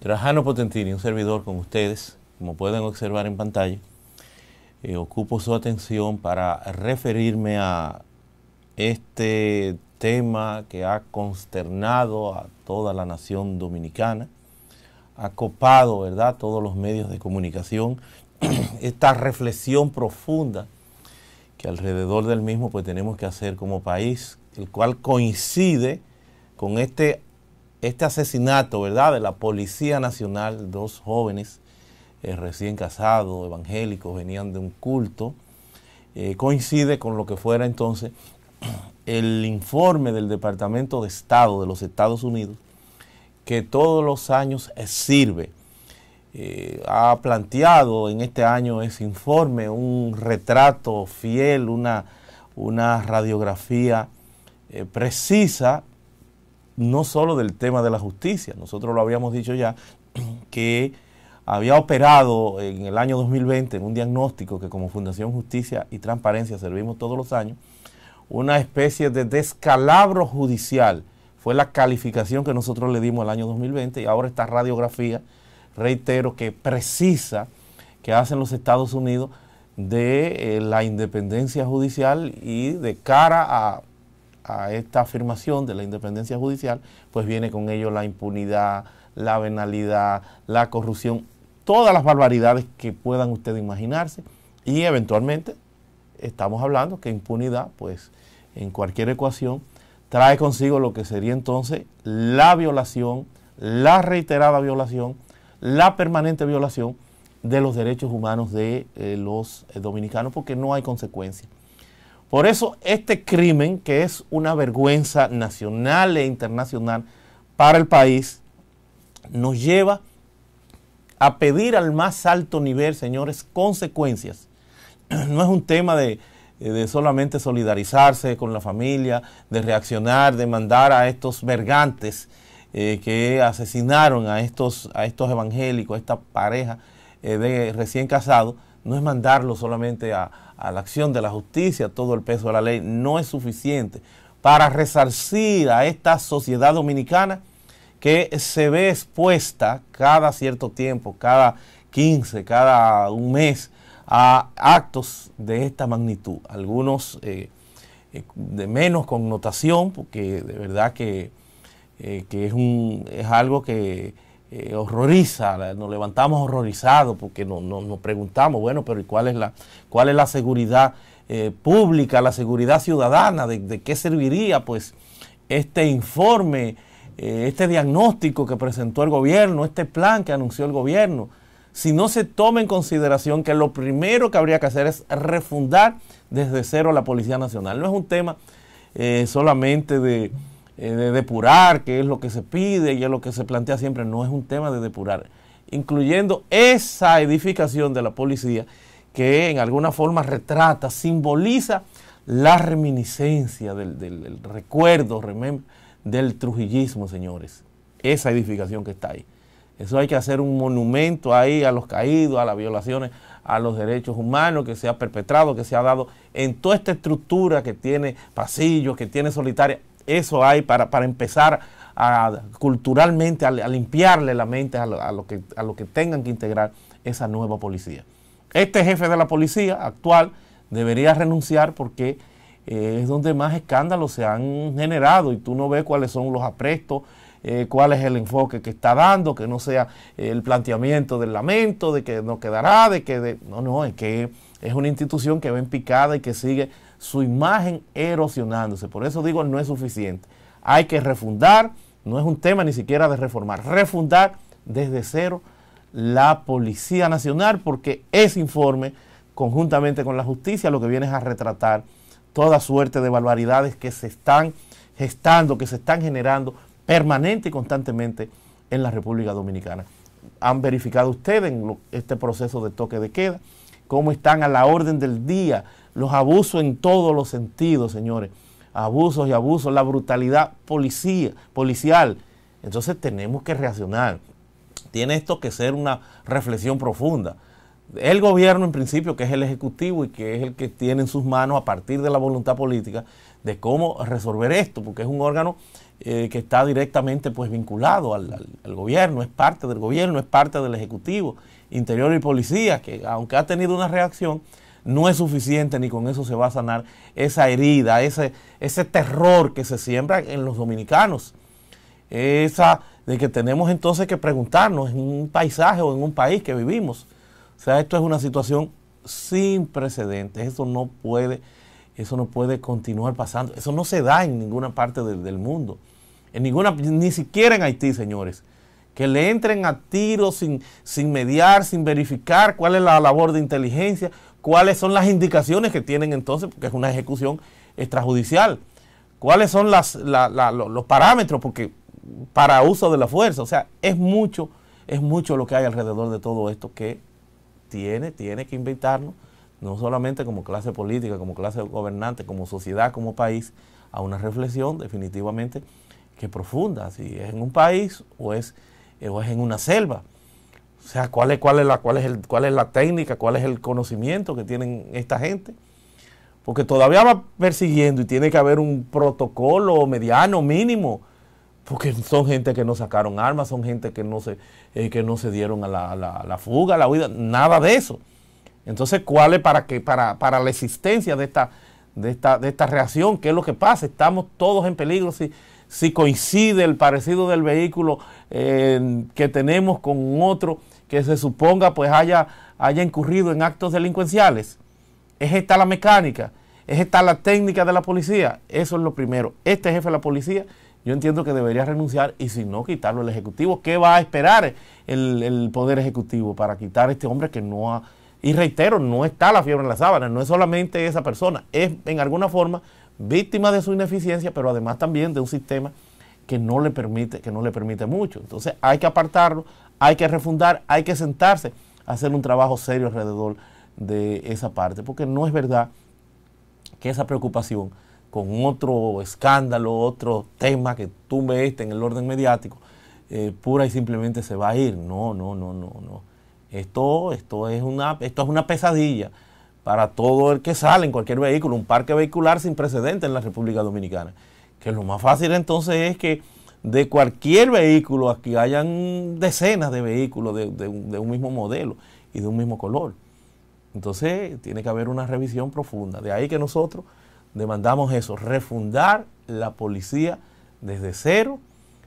Trajano Potentini, un servidor con ustedes, como pueden observar en pantalla, eh, ocupo su atención para referirme a este tema que ha consternado a toda la nación dominicana, ha copado, ¿verdad?, todos los medios de comunicación, esta reflexión profunda que alrededor del mismo pues tenemos que hacer como país, el cual coincide con este este asesinato, ¿verdad?, de la Policía Nacional, dos jóvenes eh, recién casados, evangélicos, venían de un culto, eh, coincide con lo que fuera entonces el informe del Departamento de Estado de los Estados Unidos, que todos los años sirve. Eh, ha planteado en este año ese informe un retrato fiel, una, una radiografía precisa no solo del tema de la justicia, nosotros lo habíamos dicho ya, que había operado en el año 2020 en un diagnóstico que como Fundación Justicia y Transparencia servimos todos los años, una especie de descalabro judicial. Fue la calificación que nosotros le dimos el año 2020 y ahora esta radiografía, reitero, que precisa que hacen los Estados Unidos de eh, la independencia judicial y de cara a a esta afirmación de la independencia judicial, pues viene con ello la impunidad, la venalidad, la corrupción, todas las barbaridades que puedan ustedes imaginarse y eventualmente estamos hablando que impunidad, pues en cualquier ecuación, trae consigo lo que sería entonces la violación, la reiterada violación, la permanente violación de los derechos humanos de eh, los eh, dominicanos, porque no hay consecuencias. Por eso este crimen, que es una vergüenza nacional e internacional para el país, nos lleva a pedir al más alto nivel, señores, consecuencias. No es un tema de, solamente solidarizarse con la familia, de reaccionar, de mandar a estos vergantes eh, que asesinaron a estos, a estos evangélicos, a esta pareja eh, de recién casados no es mandarlo solamente a, la acción de la justicia, todo el peso de la ley, no es suficiente para resarcir a esta sociedad dominicana que se ve expuesta cada cierto tiempo, cada 15, cada un mes, a actos de esta magnitud. Algunos eh, eh, de menos connotación, porque de verdad que, eh, que es, un, es algo que eh, horroriza, nos levantamos horrorizados porque nos preguntamos, bueno, pero ¿y cuál es la, cuál es la seguridad eh, pública, la seguridad ciudadana? ¿De, qué serviría pues este informe, eh, este diagnóstico que presentó el gobierno, este plan que anunció el gobierno? Si no se toma en consideración que lo primero que habría que hacer es refundar desde cero la Policía Nacional. No es un tema solamente de eh, de depurar, que es lo que se pide y es lo que se plantea siempre, no es un tema de depurar, incluyendo esa edificación de la policía que en alguna forma retrata, simboliza la reminiscencia del, recuerdo del trujillismo, señores. Esa edificación que está ahí. Eso hay que hacer un monumento ahí a los caídos, a las violaciones, a los derechos humanos que se ha perpetrado, que se ha dado en toda esta estructura que tiene pasillos, que tiene solitaria eso hay para, empezar a, culturalmente a, limpiarle la mente a lo, que, a lo que tengan que integrar esa nueva policía. Este jefe de la policía actual debería renunciar porque eh, es donde más escándalos se han generado y tú no ves cuáles son los aprestos, eh, cuál es el enfoque que está dando, que no sea eh, el planteamiento del lamento, de que no quedará, de que... no, no, es que es una institución que ven picada y que sigue su imagen erosionándose. Por eso digo, no es suficiente. Hay que refundar, no es un tema ni siquiera de reformar, refundar desde cero la Policía Nacional porque ese informe, conjuntamente con la justicia, lo que viene es a retratar toda suerte de barbaridades que se están gestando, que se están generando permanente y constantemente en la República Dominicana. Han verificado ustedes en este proceso de toque de queda, cómo están a la orden del día los abusos en todos los sentidos, señores. Abusos y abusos, la brutalidad policial. Entonces tenemos que reaccionar. Tiene esto que ser una reflexión profunda. El gobierno, en principio, que es el ejecutivo y que es el que tiene en sus manos a partir de la voluntad política de cómo resolver esto, porque es un órgano eh, que está directamente pues vinculado al gobierno, es parte del gobierno, es parte del ejecutivo Interior y Policía, que aunque ha tenido una reacción, no es suficiente ni con eso se va a sanar esa herida, ese, ese terror que se siembra en los dominicanos. Esa de que tenemos entonces que preguntarnos en un paisaje o en un país que vivimos. O sea, esto es una situación sin precedentes. Eso no puede, eso no puede continuar pasando. Eso no se da en ninguna parte del, del mundo. En ninguna, ni siquiera en Haití, señores que le entren a tiro sin, sin mediar, sin verificar cuál es la labor de inteligencia, cuáles son las indicaciones que tienen entonces, porque es una ejecución extrajudicial, cuáles son los parámetros porque, para uso de la fuerza. O sea, es mucho, es mucho lo que hay alrededor de todo esto que tiene, tiene que invitarnos, no solamente como clase política, como clase gobernante, como sociedad, como país, a una reflexión definitivamente que profunda, si es en un país o es o es en una selva. O sea, ¿cuál es, la, técnica, cuál es el conocimiento que tienen esta gente. Porque todavía va persiguiendo y tiene que haber un protocolo mediano, mínimo. Porque son gente que no sacaron armas, son gente que no se, eh, que no se dieron a la, fuga, a la huida, nada de eso. Entonces, ¿cuál es para, la existencia de esta, reacción? ¿Qué es lo que pasa? Estamos todos en peligro si, si coincide el parecido del vehículo eh, que tenemos con otro que se suponga pues haya, haya incurrido en actos delincuenciales. Es esta la mecánica, es esta la técnica de la policía. Eso es lo primero. Este jefe de la policía yo entiendo que debería renunciar y si no, quitarlo el Ejecutivo. ¿Qué va a esperar el, el, Poder Ejecutivo para quitar a este hombre que no ha... Y reitero, no está la fiebre en la sábana, no es solamente esa persona, es en alguna forma víctima de su ineficiencia, pero además también de un sistema que no le permite, que no le permite mucho. Entonces hay que apartarlo, hay que refundar, hay que sentarse a hacer un trabajo serio alrededor de esa parte, porque no es verdad que esa preocupación con otro escándalo, otro tema que tumbe este en el orden mediático, eh, pura y simplemente se va a ir. No, no, no, no, no. Esto, esto, es, una, esto es una pesadilla para todo el que sale en cualquier vehículo, un parque vehicular sin precedente en la República Dominicana. Que lo más fácil entonces es que de cualquier vehículo, aquí hayan decenas de vehículos de, de un mismo modelo y de un mismo color. Entonces tiene que haber una revisión profunda. De ahí que nosotros demandamos eso, refundar la policía desde cero,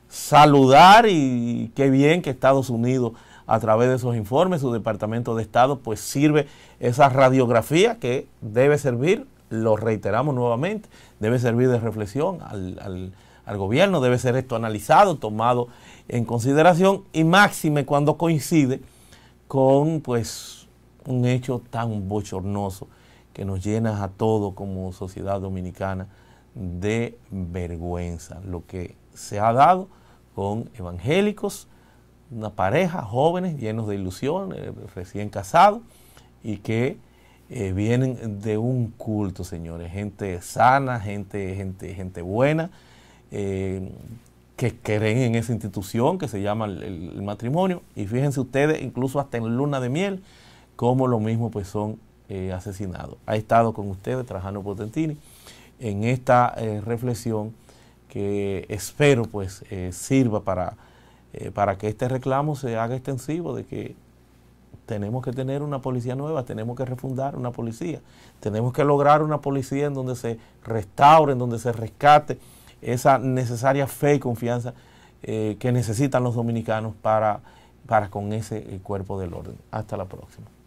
saludar y qué bien que Estados Unidos a través de esos informes, su Departamento de Estado, pues sirve esa radiografía que debe servir, lo reiteramos nuevamente, debe servir de reflexión al, gobierno, debe ser esto analizado, tomado en consideración y máxime cuando coincide con pues un hecho tan bochornoso que nos llena a todos como sociedad dominicana de vergüenza, lo que se ha dado con evangélicos, una pareja, jóvenes, llenos de ilusión, eh, recién casados, y que eh, vienen de un culto, señores. Gente sana, gente, gente, gente buena, eh, que creen en esa institución que se llama el, matrimonio. Y fíjense ustedes, incluso hasta en luna de miel, como lo mismo pues son asesinados. Ha estado con ustedes Trajano Potentini en esta reflexión que espero pues sirva para eh, para que este reclamo se haga extensivo de que tenemos que tener una policía nueva, tenemos que refundar una policía, tenemos que lograr una policía en donde se restaure, en donde se rescate esa necesaria fe y confianza eh, que necesitan los dominicanos para, para con ese eh, cuerpo del orden. Hasta la próxima.